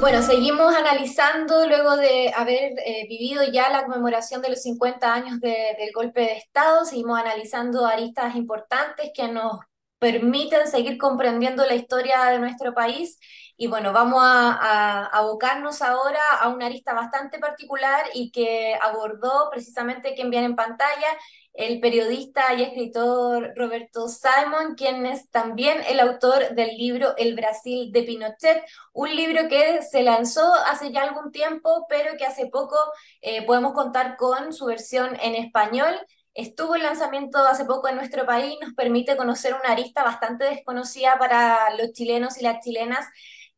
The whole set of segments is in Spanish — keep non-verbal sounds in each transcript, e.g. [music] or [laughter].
Bueno, seguimos analizando luego de haber eh, vivido ya la conmemoración de los 50 años del golpe de Estado, seguimos analizando aristas importantes que nos permiten seguir comprendiendo la historia de nuestro país. Y bueno, vamos a, a, abocarnos ahora a una arista bastante particular y que abordó precisamente quien viene en pantalla el periodista y escritor Roberto Simon, quien es también el autor del libro El Brasil de Pinochet, un libro que se lanzó hace ya algún tiempo, pero que hace poco eh, podemos contar con su versión en español. Estuvo el lanzamiento hace poco en nuestro país, y nos permite conocer una arista bastante desconocida para los chilenos y las chilenas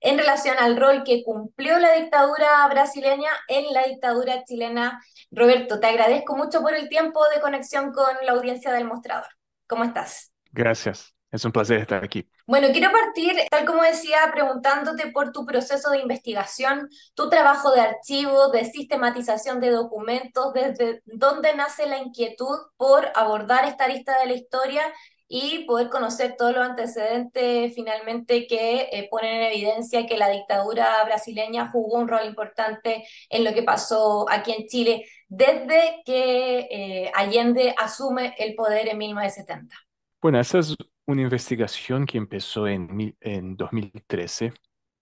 en relación al rol que cumplió la dictadura brasileña en la dictadura chilena. Roberto, te agradezco mucho por el tiempo de conexión con la audiencia del mostrador. ¿Cómo estás? Gracias. Es un placer estar aquí. Bueno, quiero partir, tal como decía, preguntándote por tu proceso de investigación, tu trabajo de archivo, de sistematización de documentos, desde dónde nace la inquietud por abordar esta lista de la historia y poder conocer todos los antecedentes finalmente que eh, ponen en evidencia que la dictadura brasileña jugó un rol importante en lo que pasó aquí en Chile desde que eh, Allende asume el poder en 1970. Bueno, esa es una investigación que empezó en, en 2013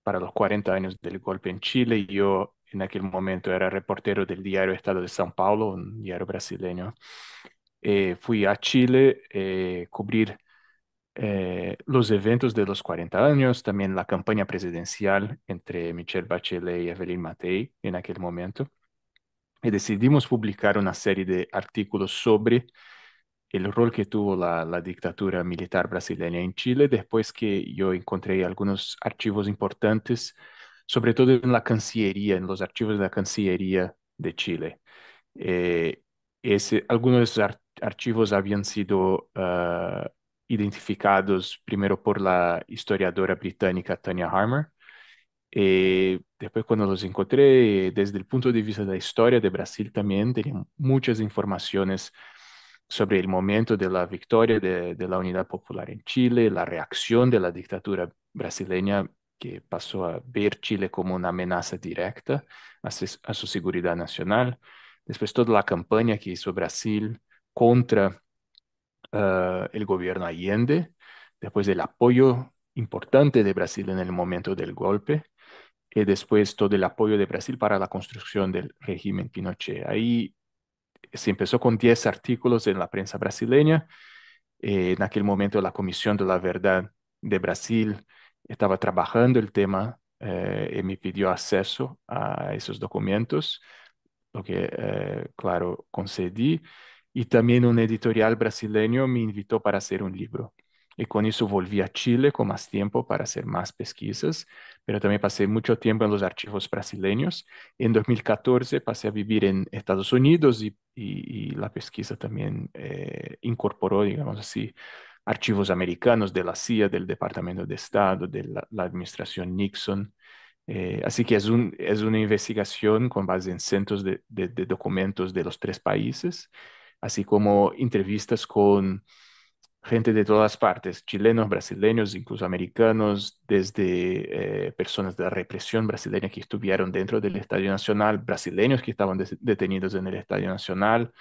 para los 40 años del golpe en Chile. Yo en aquel momento era reportero del diario Estado de São Paulo, un diario brasileño. Eh, fui a Chile eh, cubrir eh, los eventos de los 40 años, también la campaña presidencial entre Michelle Bachelet y Evelyn Matei en aquel momento. Y decidimos publicar una serie de artículos sobre el rol que tuvo la, dictadura militar brasileña en Chile después que yo encontré algunos archivos importantes, sobre todo en la Cancillería, en los archivos de la Cancillería de Chile. Eh, algunos de esos archivos habían sido ah, identificados primero por la historiadora británica Tania Harmer. y eh, después cuando los encontré, desde el punto de vista de la historia de Brasil también, tenían muchas informaciones sobre el momento de la victoria de, la Unidad Popular en Chile, la reacción de la dictadura brasileña que pasó a ver Chile como una amenaza directa a su seguridad nacional, después toda la campaña que hizo Brasil contra ah, el gobierno Allende, después del apoyo importante de Brasil en el momento del golpe, y eh, después todo el apoyo de Brasil para la construcción del régimen Pinochet. Ahí se empezó con 10 artículos en la prensa brasileña. Eh, en aquel momento la Comisión de la Verdad de Brasil estaba trabajando el tema eh, y me pidió acceso a esos documentos, lo que, claro, concedí y también un editorial brasileño me invitó para hacer un libro. Y con eso volví a Chile con más tiempo para hacer más pesquisas, pero también pasé mucho tiempo en los archivos brasileños. En 2014 pasé a vivir en Estados Unidos y, la pesquisa también eh, incorporó, digamos así, archivos americanos de la CIA, del Departamento de Estado, de la, administración Nixon. Eh, así que es, un, es, una investigación con base en centros de, de documentos de los tres países así como entrevistas con gente de todas partes, chilenos, brasileños, incluso americanos, desde eh, personas de la represión brasileña que estuvieron dentro del Estadio Nacional, brasileños que estaban detenidos en el Estadio Nacional,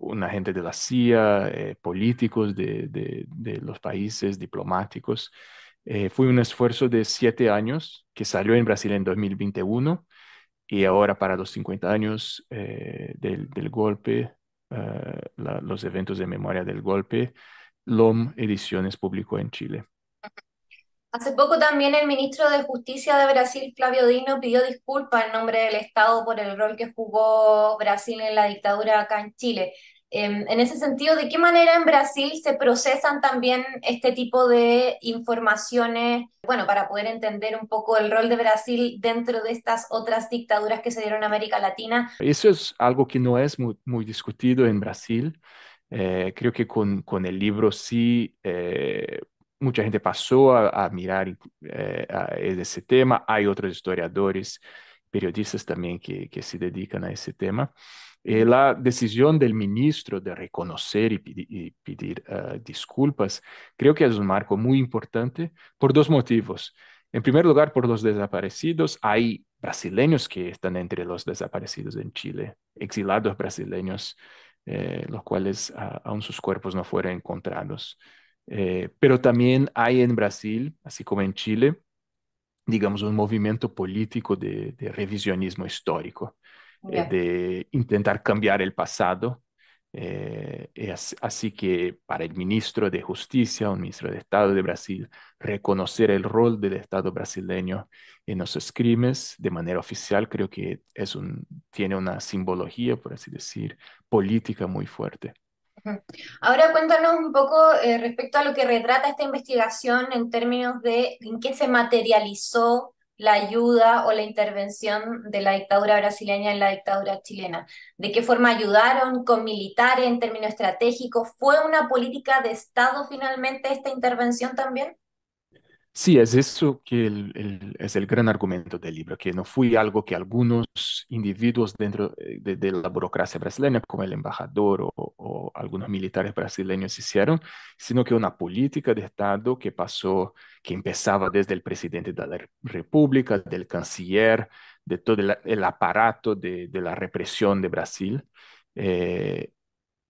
una gente de la CIA, eh, políticos de, los países, diplomáticos. Eh, fue un esfuerzo de siete años que salió en Brasil en 2021 y ahora para los 50 años eh, del, golpe, eh, los eventos de memoria del golpe, LOM Ediciones publicó en Chile. Hace poco también el ministro de Justicia de Brasil, Flavio Dino, pidió disculpas en nombre del Estado por el rol que jugó Brasil en la dictadura acá en Chile. Em, en ese sentido, ¿de qué manera en Brasil se procesan también este tipo de informaciones? Bueno, para poder entender un poco el rol de Brasil dentro de estas otras dictaduras que se dieron en América Latina. Eso es algo que no es muy, discutido en Brasil. Eh, creo que con, con, el libro sí eh, mucha gente pasó a, mirar eh, ese tema. Hay otros historiadores, periodistas también que, que se dedican a ese tema. Eh, la decisión del ministro de reconocer y, pedir eh, disculpas, creo que es un marco muy importante por dos motivos. En primer lugar, por los desaparecidos. Hay brasileños que están entre los desaparecidos en Chile, exilados brasileños, eh, los cuales aún sus cuerpos no fueron encontrados. pero también hay en Brasil, así como en Chile, digamos, un movimiento político de revisionismo histórico. Eh, de intentar cambiar el pasado. Eh, eh, así que para el ministro de Justicia un ministro de Estado de Brasil, reconocer el rol del Estado brasileño en los crímenes de manera oficial creo que es un, tiene una simbología, por así decir, política muy fuerte. Ahora cuéntanos un poco respecto a lo que retrata esta investigación en términos de en qué se materializó la ayuda o la intervención de la dictadura brasileña en la dictadura chilena. ¿De qué forma ayudaron con militares en términos estratégicos? ¿Fue una política de Estado finalmente esta intervención también? Sí, es eso que es el gran argumento del libro, que no fue algo que algunos individuos dentro eh, de, la burocracia brasileña, como el embajador o, algunos militares brasileños hicieron, sino que una política de Estado que pasó, que empezaba desde el presidente de la República, del canciller, de todo el, aparato de, la represión de Brasil. Eh,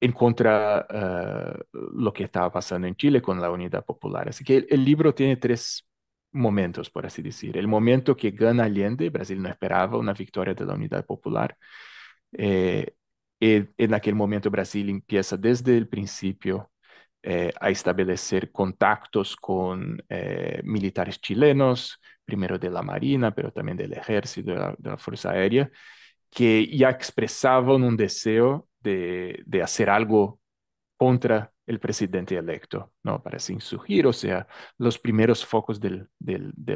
en contra eh, lo que estaba pasando en Chile con la Unidad Popular. Así que el, libro tiene tres momentos, por así decir. El momento que gana Allende, Brasil no esperaba una victoria de la Unidad Popular. Eh, en, aquel momento Brasil empieza desde el principio eh, a establecer contactos con militares chilenos, primero de la Marina, pero también del Ejército, de la Fuerza Aérea, que ya expresaban un deseo de, hacer algo contra el presidente electo, ¿no? parece insurgir, o sea, los primeros focos de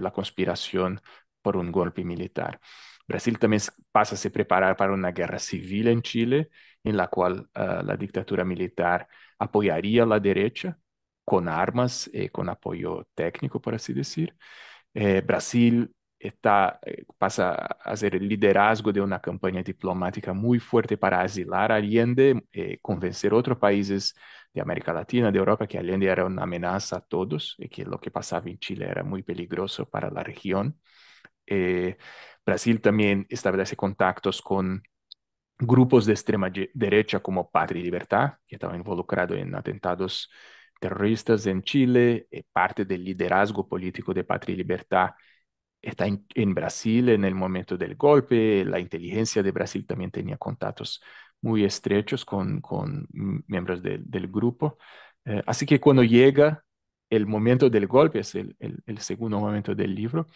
la conspiración por un golpe militar. Brasil también pasa a se preparar para una guerra civil en Chile, en la cual ah, la dictadura militar apoyaría a la derecha con armas, y eh, con apoyo técnico, por así decir. Eh, Brasil eh, pasa a ser el liderazgo de una campaña diplomática muy fuerte para asilar a Allende, eh, convencer otros países de América Latina, de Europa, que Allende era una amenaza a todos y que lo que pasaba en Chile era muy peligroso para la región. Eh, Brasil también establece contactos con grupos de extrema derecha como Patria y Libertad, que estaba involucrado en atentados terroristas en Chile, parte del liderazgo político de Patria y Libertad está en, Brasil en el momento del golpe, la inteligencia de Brasil también tenía contactos muy estrechos con, con miembros del grupo. Eh, así que cuando llega el momento del golpe, es el, segundo momento del libro,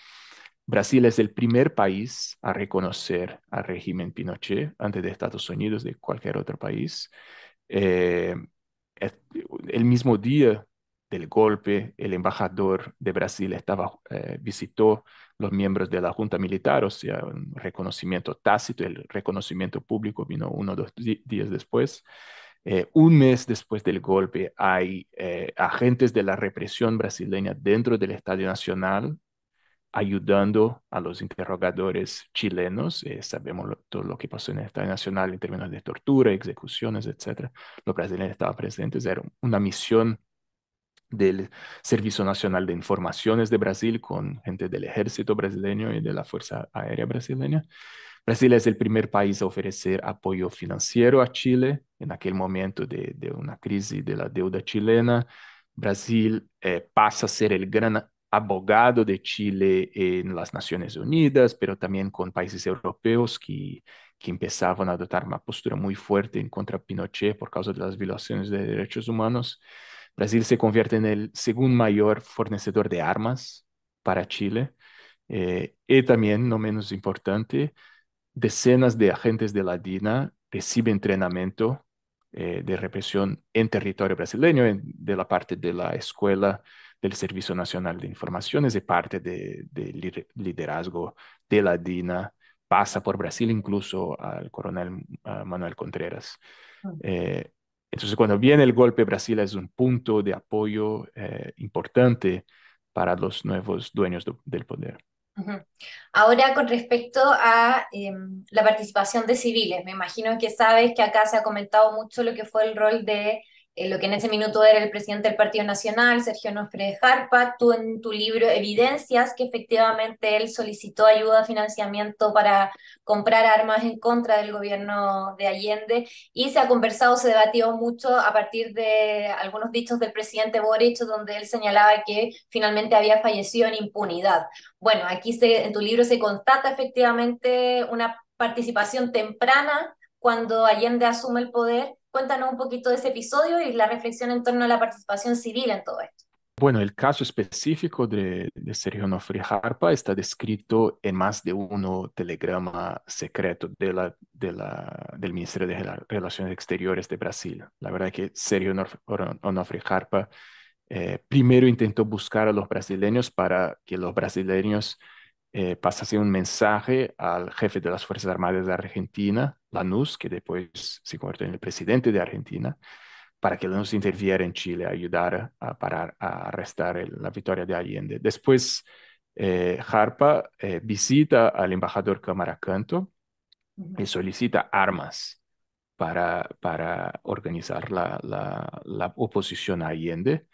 Brasil es el primer país a reconocer al régimen Pinochet antes de Estados Unidos, de cualquier otro país. Eh, el mismo día del golpe, el embajador de Brasil estaba, eh, visitó los miembros de la Junta Militar, o sea, un reconocimiento tácito, el reconocimiento público vino uno o dos días después. Eh, un mes después del golpe hay eh, agentes de la represión brasileña dentro del Estadio Nacional ayudando a los interrogadores chilenos. sabemos todo lo que pasó en el Estadio Nacional en términos de tortura, ejecuciones, etc. Los brasileños estaban presentes, era una misión del Servicio Nacional de Informaciones de Brasil con gente del ejército brasileño y de la Fuerza Aérea brasileña. Brasil es el primer país a ofrecer apoyo financiero a Chile en aquel momento de, una crisis de la deuda chilena. Brasil eh, pasa a ser el gran abogado de Chile en las Naciones Unidas, pero también con países europeos que, que empezaban a adoptar una postura muy fuerte en contra de Pinochet por causa de las violaciones de derechos humanos. Brasil se convierte en el segundo mayor fornecedor de armas para Chile eh, y también, no menos importante, decenas de agentes de la DINA reciben entrenamiento eh, de represión en territorio brasileño, de la parte de la escuela del Servicio Nacional de Informaciones de parte del liderazgo de la DINA pasa por Brasil incluso al coronel ah, Manuel Contreras. Ah. Eh, entonces, cuando viene el golpe, Brasil es un punto de apoyo eh, importante para los nuevos dueños del poder. Ahora, con respecto a em, la participación de civiles, me imagino que sabes que acá se ha comentado mucho lo que fue el rol de eh, lo que en ese minuto era el presidente del Partido Nacional, Sergio Nofre Harpa, tú en tu libro evidencias que efectivamente él solicitó ayuda, financiamiento para comprar armas en contra del gobierno de Allende y se ha conversado, se debatió mucho a partir de algunos dichos del presidente Boric donde él señalaba que finalmente había fallecido en impunidad. Bueno, aquí en tu libro se constata efectivamente una participación temprana cuando Allende asume el poder Cuéntanos un poquito de ese episodio y la reflexión en torno a la participación civil en todo esto. Bueno, el caso específico de, Sergio Nofri Harpa está descrito en más de uno telegrama secreto de del Ministerio de Relaciones Exteriores de Brasil. La verdad es que Sergio Onofre Harpa eh, primero intentó buscar a los brasileños para que los brasileños eh, pasasen un mensaje al jefe de las Fuerzas Armadas de Argentina, Lanús, que después se convirtió en el presidente de Argentina, para que Lanús interviera en Chile, ayudara a parar, a arrestar la victoria de Allende. Después, eh, Harpa eh, visita al embajador Camaracanto y solicita armas para, para organizar la, la, oposición a Allende.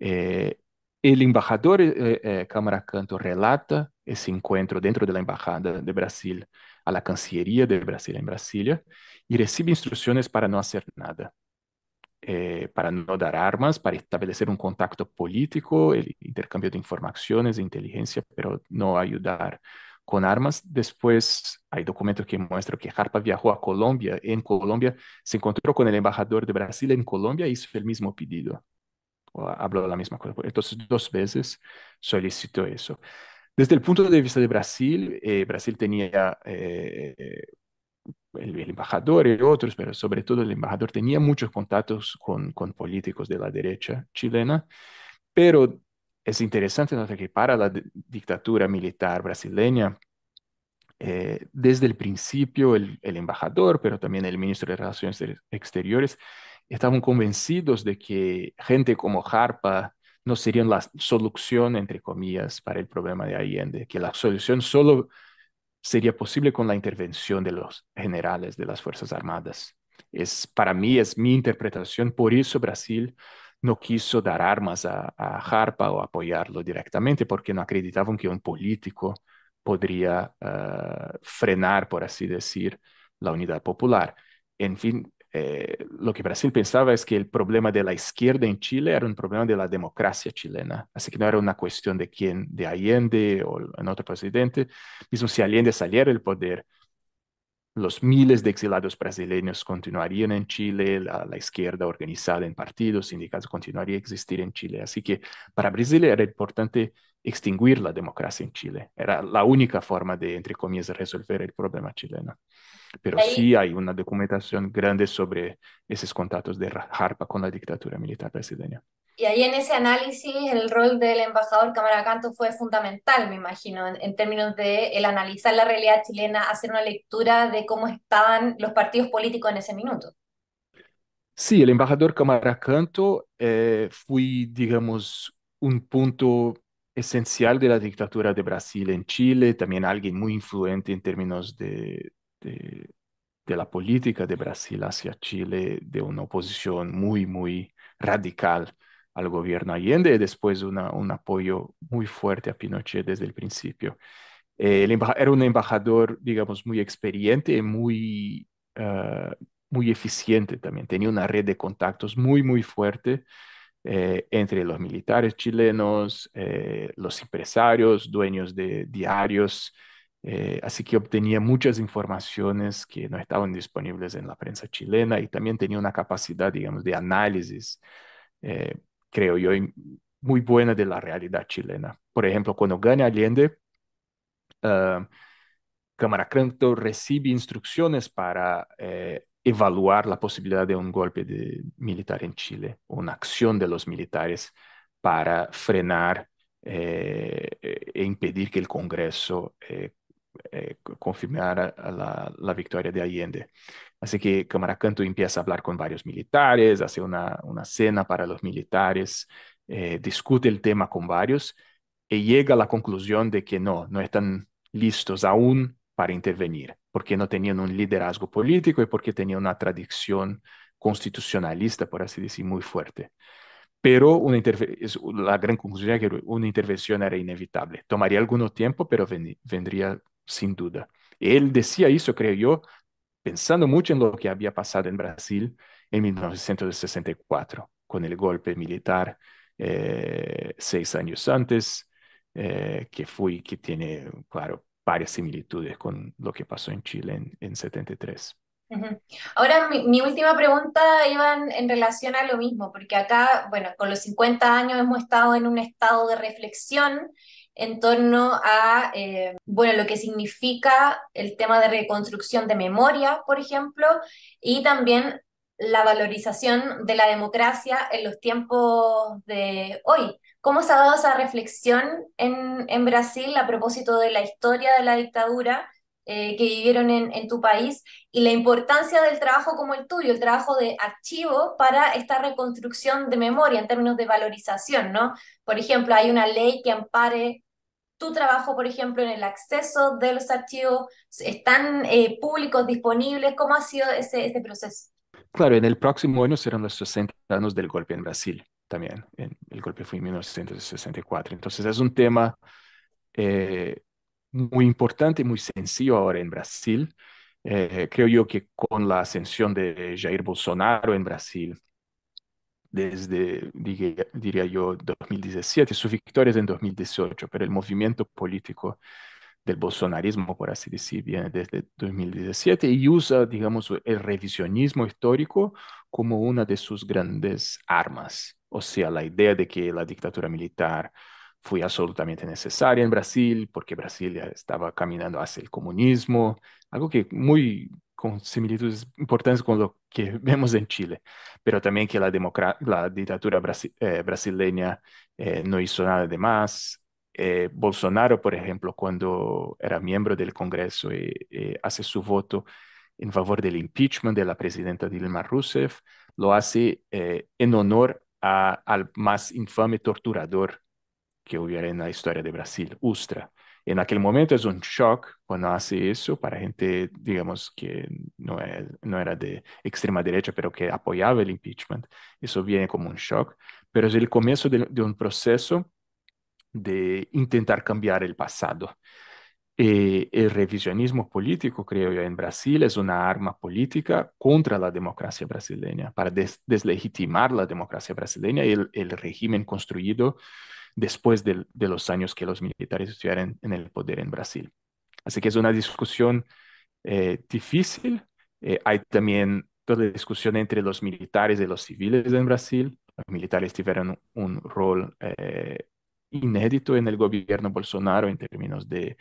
Eh, el embajador eh, Camaracanto relata ese encuentro dentro de la embajada de Brasil a la Cancillería de Brasil en Brasilia y recibe instrucciones para no hacer nada, eh, para no dar armas, para establecer un contacto político, el intercambio de informaciones, de inteligencia, pero no ayudar con armas. Después hay documentos que muestran que Harpa viajó a Colombia. En Colombia se encontró con el embajador de Brasil en Colombia y hizo el mismo pedido. O de la misma cosa. Entonces, dos veces solicitó eso. Desde el punto de vista de Brasil, eh, Brasil tenía eh, el, embajador y otros, pero sobre todo el embajador tenía muchos contactos con, con políticos de la derecha chilena, pero es interesante notar que para la dictadura militar brasileña, eh, desde el principio el, el, embajador, pero también el ministro de Relaciones Exteriores, estaban convencidos de que gente como Harpa, no serían la solución, entre comillas, para el problema de Allende, que la solución solo sería posible con la intervención de los generales de las Fuerzas Armadas. Es, para mí es mi interpretación, por eso Brasil no quiso dar armas a, a Harpa o apoyarlo directamente, porque no acreditaban que un político podría eh, frenar, por así decir, la unidad popular. En fin, eh, lo que Brasil pensaba es que el problema de la izquierda en Chile era un problema de la democracia chilena, así que no era una cuestión de quién, de Allende o en otro presidente, mismo si Allende saliera del poder, los miles de exilados brasileños continuarían en Chile, la, la izquierda organizada en partidos, sindicatos continuaría a existir en Chile, así que para Brasil era importante extinguir la democracia en Chile. Era la única forma de, entre comillas, resolver el problema chileno. Pero sí hay una documentación grande sobre esos contactos de Harpa con la dictadura militar brasileña. Y ahí en ese análisis el rol del embajador Cámara Canto fue fundamental, me imagino, en, términos de el analizar la realidad chilena, hacer una lectura de cómo estaban los partidos políticos en ese minuto. Sí, el embajador Camaracanto Canto eh, fue, digamos, un punto esencial de la dictadura de Brasil en Chile, también alguien muy influente en términos de, la política de Brasil hacia Chile, de una oposición muy, muy radical al gobierno Allende y después un apoyo muy fuerte a Pinochet desde el principio. Eh, era un embajador, digamos, muy experiente, muy, eh, muy eficiente también. Tenía una red de contactos muy, muy fuerte eh, entre los militares chilenos, eh, los empresarios, dueños de diarios, eh, así que obtenía muchas informaciones que no estaban disponibles en la prensa chilena y también tenía una capacidad, digamos, de análisis, creo yo, muy buena de la realidad chilena. Por ejemplo, cuando gana Allende, ah, Cámara Cranto recibe instrucciones para evaluar la posibilidad de un golpe militar en Chile, una acción de los militares para frenar eh, e impedir que el Congreso eh, eh confirmara la, victoria de Allende. Así que Camaracanto empieza a hablar con varios militares, hace una cena para los militares, eh, discute el tema con varios y llega a la conclusión de que no, no están listos aún para intervenir, porque no tenían un liderazgo político y porque tenían una tradición constitucionalista, por así decir, muy fuerte. Pero una la gran conclusión es que una intervención era inevitable. Tomaría algún tiempo, pero vendría sin duda. Él decía eso, creo yo, pensando mucho en lo que había pasado en Brasil en 1964, con el golpe militar eh, seis años antes, eh, que fue, que tiene, claro, varias similitudes con lo que pasó en Chile en, en 73. Ahora, mi, última pregunta, iba en relación a lo mismo, porque acá, bueno, con los 50 años hemos estado en un estado de reflexión en torno a, eh, bueno, lo que significa el tema de reconstrucción de memoria, por ejemplo, y también la valorización de la democracia en los tiempos de hoy. ¿Cómo se ha dado esa reflexión en, en Brasil a propósito de la historia de la dictadura eh, que vivieron en, en, tu país y la importancia del trabajo como el tuyo, el trabajo de archivo para esta reconstrucción de memoria en términos de valorización, ¿no? Por ejemplo, hay una ley que ampare tu trabajo, por ejemplo, en el acceso de los archivos, ¿están eh, públicos, disponibles? ¿Cómo ha sido ese, ese proceso? Claro, en el próximo año serán los 60 años del golpe en Brasil también. el golpe fue en 1964. Entonces es un tema eh, muy importante, muy sencillo ahora en Brasil. Eh, creo yo que con la ascensión de Jair Bolsonaro en Brasil, desde, diría yo, 2017, su victoria es en 2018, pero el movimiento político del bolsonarismo, por así decir, viene desde 2017 y usa, digamos, el revisionismo histórico como una de sus grandes armas. O sea, la idea de que la dictadura militar fue absolutamente necesaria en Brasil, porque Brasil ya estaba caminando hacia el comunismo, algo que muy con similitudes importantes con lo que [laughs] vemos en Chile, pero también que la, la dictadura eh, brasileña eh, no hizo nada de más, eh, Bolsonaro, por ejemplo, cuando era miembro del Congreso, y eh, eh, hace su voto en favor del impeachment de la presidenta Dilma Rousseff, lo hace en honor al más infame torturador que hubiera en la historia de Brasil, Ustra. En aquel momento es un shock cuando hace eso para gente, digamos, que no, era de extrema derecha, pero que apoyaba el impeachment. Eso viene como un shock, pero es el comienzo de un proceso de intentar cambiar el pasado. Eh, el revisionismo político, creo yo, en Brasil es una arma política contra la democracia brasileña, para deslegitimar la democracia brasileña y el, régimen construido después de, los años que los militares estuvieron en el poder en Brasil. Así que es una discusión eh, difícil. Eh, hay también toda la discusión entre los militares y los civiles en Brasil. Los militares tuvieron un rol eh, inédito en el gobierno Bolsonaro en términos de,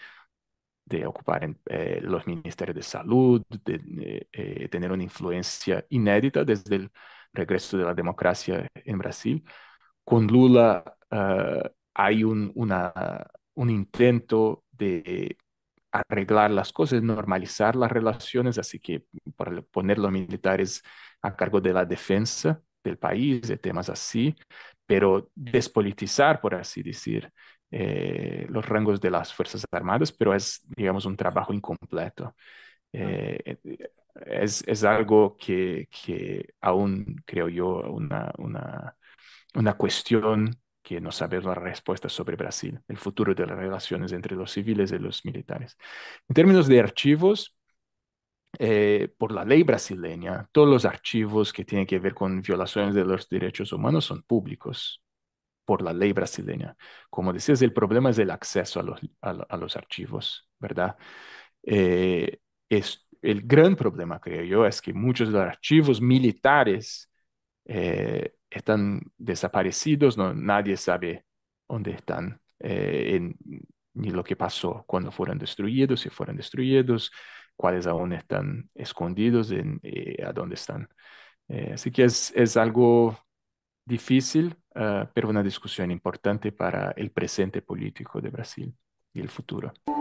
de ocupar eh, los ministerios de salud, de eh, eh, tener una influencia inédita desde el regreso de la democracia en Brasil. Con Lula ah, hay un, un intento de arreglar las cosas, normalizar las relaciones, así que para poner los militares a cargo de la defensa del país, de temas así, pero despolitizar, por así decir, eh, los rangos de las Fuerzas Armadas, pero es, digamos, un trabajo incompleto. Ah. Eh, eh, es, es, algo que, que, aún, creo yo, una, una, una cuestión que no sabemos la respuesta sobre Brasil, el futuro de las relaciones entre los civiles y los militares. En términos de archivos, eh, por la ley brasileña, todos los archivos que tienen que ver con violaciones de los derechos humanos son públicos por la ley brasileña. Como decías, el problema es el acceso a los, a, los archivos, ¿verdad? Eh, es, el gran problema, creo yo, es que muchos de los archivos militares eh, están desaparecidos, nadie sabe dónde están, ni lo que pasó cuando fueron destruidos, si fueron destruidos cuáles aún están escondidos en, eh, a dónde están. Eh, así que es, algo difícil, ah, pero una discusión importante para el presente político de Brasil y el futuro.